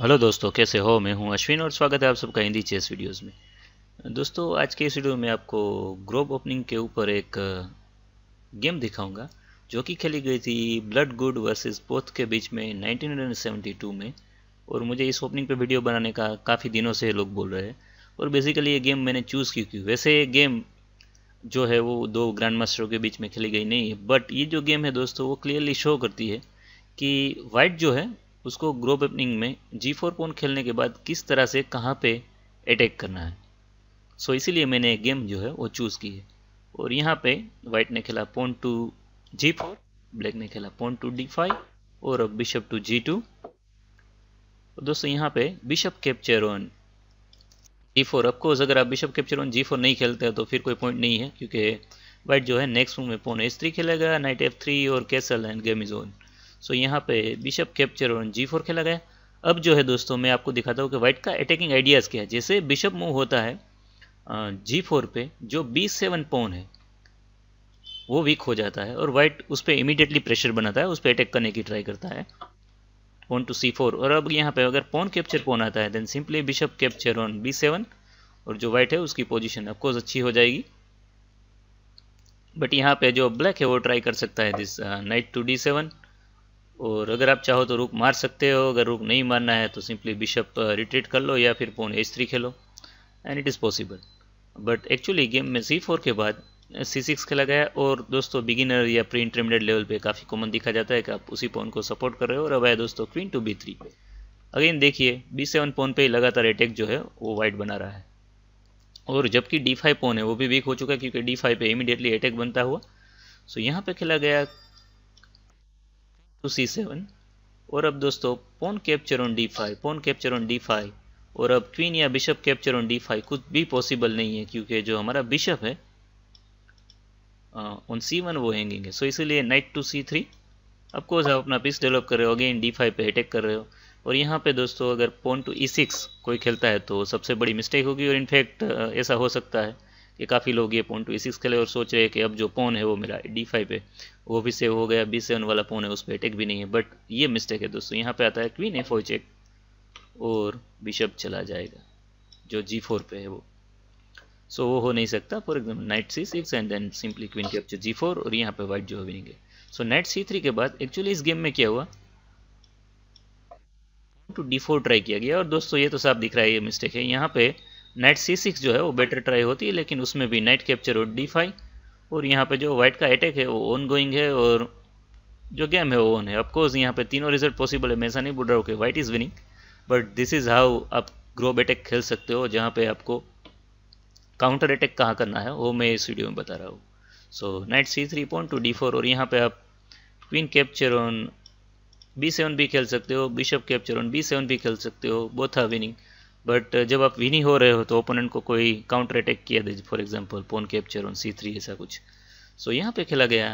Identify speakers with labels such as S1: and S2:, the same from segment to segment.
S1: hello दोस्तों कैसे हो मैं हूं अश्विन और स्वागत है आप सबका हिंदी चेस वीडियोस में दोस्तों आज के इस वीडियो में आपको ग्रोप ओपनिंग के ऊपर एक गेम दिखाऊंगा जो कि खेली गई थी ब्लड गुड वर्सेस पोथ के बीच में 1972 में और मुझे इस ओपनिंग पे वीडियो बनाने का काफ़ी दिनों से लोग बोल रहे हैं और बेसिकली ये गेम मैंने चूज़ की क्यों वैसे ये गेम जो है वो दो ग्रैंड मास्टरों के बीच में खेली गई नहीं है बट ये जो गेम है दोस्तों वो क्लियरली शो करती है कि वाइट जो है उसको ग्रोप ओपनिंग में जी फोर पोन खेलने के बाद किस तरह से कहाँ पे अटैक करना है सो so, इसीलिए मैंने गेम जो है वो चूज़ की है और यहाँ पे वाइट ने खेला pawn to G four black ने खेला पोन टू डी फाइव और अब बिशप टू जी टू दोस्तों यहाँ पे bishop capture on G four of course अगर आप bishop capture on G four नहीं खेलते हैं तो फिर कोई पॉइंट नहीं है क्योंकि वाइट जो है नेक्स्ट मूव में पोन एस थ्री खेलेगा नाइट एफ थ्री और castle and game is on so यहाँ पे बिशप कैप्चर और जी फोर खेला गया अब जो है दोस्तों मैं आपको दिखाता हूँ कि वाइट का अटैकिंग आइडियाज़ क्या है जैसे बिशप मूव होता है जी फोर पे जो बी सेवन पोन है वो वीक हो जाता है और वाइट उस पर इमिडिएटली प्रेशर बनाता है उस पर अटैक करने की ट्राई करता है पोन टू सी फोर और अब यहाँ पे अगर पोन कैप्चर पोन आता है then simply bishop capture on B seven और जो वाइट है उसकी पोजिशन अफकोर्स अच्छी हो जाएगी बट यहाँ पे जो ब्लैक है वो ट्राई कर सकता है this knight to D seven और अगर आप चाहो तो रुक मार सकते हो अगर रुक नहीं मारना है तो सिंपली बिशप रिट्रीट कर लो या फिर पोन एच थ्री खेलो and it is possible but actually game में सी फोर के बाद सी uh, सिक्स खेला गया और दोस्तों बिगिनर या प्री इंटरमीडिएट लेवल पे काफ़ी कॉमन दिखा जाता है कि आप उसी पोन को सपोर्ट कर रहे हो और अब आया दोस्तों queen to B three again देखिए बी सेवन पोन पर ही लगातार अटैक जो है वो वाइट बना रहा है और जबकि डी फाइव पोन है वो भी वीक हो चुका है क्योंकि डी फाइव पर इमीडिएटली अटैक बनता हुआ सो यहाँ पे खेला गया टू सी सेवन और अब दोस्तों pawn capture on D five pawn capture on D five और अब क्वीन या bishop capture on D five कुछ भी पॉसिबल नहीं है क्योंकि जो हमारा बिशप है ऑन सी वन वो हैंगिंग है सो so, इसीलिए knight to C three of course आप अपना पीस डेवलप कर रहे हो अगेन डी फाइव पे अटैक कर रहे हो और यहाँ पे दोस्तों अगर पोन टू ई सिक्स कोई खेलता है तो सबसे बड़ी मिस्टेक होगी और इनफैक्ट ऐसा हो सकता है ये काफ़ी लोग ये पोन टू ई सिक्स खेले और सोच रहे हैं कि अब जो पोन है वो मेरा डी फाइव पे वो भी सेव हो गया बी सेवन वाला पोन है उस पर टेक भी नहीं है बट ये मिस्टेक है दोस्तों यहाँ पे आता है क्वीन एफ चेक और बिशप चला जाएगा जो जी फोर पे है वो सो so, वो हो नहीं सकता for example knight C six and then simply queen capture G four और यहाँ पे वाइट जो है विनिंग है सो नाइट सी थ्री के बाद एक्चुअली इस गेम में क्या हुआ टू डी फोर ट्राई किया गया और दोस्तों ये तो साफ दिख रहा है ये मिस्टेक है यहाँ पे नाइट सी सिक्स जो है वो बेटर ट्राई होती है लेकिन उसमें भी नाइट कैप्चर और डी फाइव और यहाँ पे जो वाइट का अटैक है वो ऑन गोइंग है और जो गेम है वो ऑन है अफकोर्स यहाँ पे तीनों रिजल्ट पॉसिबल है मैं ऐसा नहीं बोल रहा हूँ कि white is winning but this is how आप ग्रो बटैक खेल सकते हो जहाँ पे आपको काउंटर अटैक कहाँ करना है वो मैं इस वीडियो में बता रहा हूँ so knight C three point to D four और यहाँ पे आप queen capture on B seven भी खेल सकते हो bishop capture on B seven भी खेल सकते हो both are winning but uh, जब आप विनी हो रहे हो तो ओपोनेंट को कोई काउंटर अटैक किया दे for example pawn capture on C three ऐसा कुछ सो so, यहाँ पे खेला गया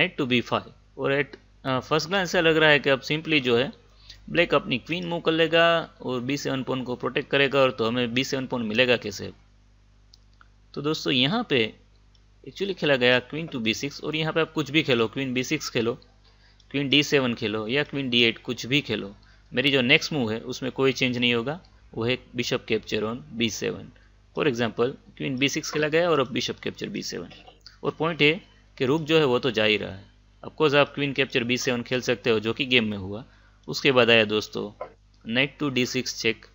S1: नाइट टू बी फाइव और एट फर्स्ट ग्लांस ऐसा लग रहा है कि अब सिंपली जो है ब्लैक अपनी क्वीन मूव कर लेगा और बी सेवन पोन को प्रोटेक्ट करेगा और तो हमें बी सेवन पोन मिलेगा कैसे तो दोस्तों यहाँ पे एक्चुअली खेला गया क्वीन टू बी सिक्स और यहाँ पे आप कुछ भी खेलो क्वीन बी सिक्स खेलो क्वीन डी सेवन खेलो या क्वीन डी एट कुछ भी खेलो मेरी जो नेक्स्ट मूव है उसमें कोई चेंज नहीं होगा वो है bishop capture on B seven for example queen B six खेला गया और अब बिशप कैप्चर बी सेवन और पॉइंट है कि रुक जो है वो तो जा ही रहा है अफकोर्स आप क्वीन कैप्चर बी सेवन खेल सकते हो जो कि गेम में हुआ उसके बाद आया दोस्तों knight to D six check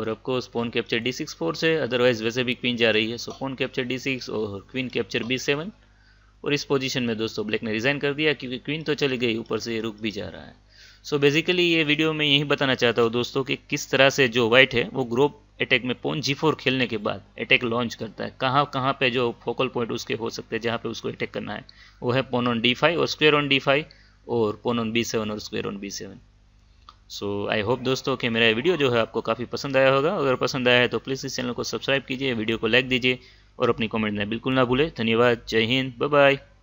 S1: और of course pawn capture D six four से अदरवाइज वैसे भी क्वीन जा रही है so pawn capture D six और क्वीन कैप्चर बी सेवन और इस पोजीशन में दोस्तों ब्लैक ने रिज़ाइन कर दिया क्योंकि क्वीन तो चली गई ऊपर से रुक भी जा रहा है सो बेसिकली ये वीडियो में यही बताना चाहता हूँ दोस्तों कि किस तरह से जो वाइट है वो ग्रोप अटैक में पोन जी फोर खेलने के बाद अटैक लॉन्च करता है कहाँ कहाँ पे जो फोकल पॉइंट उसके हो सकते हैं जहाँ पे उसको अटैक करना है वो है पोन ऑन डी फाइव और स्क्वेयर ऑन डी फाइव और पोन ऑन बी सेवन और square on B seven so I hope दोस्तों कि मेरा वीडियो जो है आपको काफ़ी पसंद आया होगा अगर पसंद आया है तो प्लीज़ इस चैनल को सब्सक्राइब कीजिए वीडियो को लाइक दीजिए और अपनी कॉमेंट ना बिल्कुल ना भूलें धन्यवाद जय हिंद बाय बाय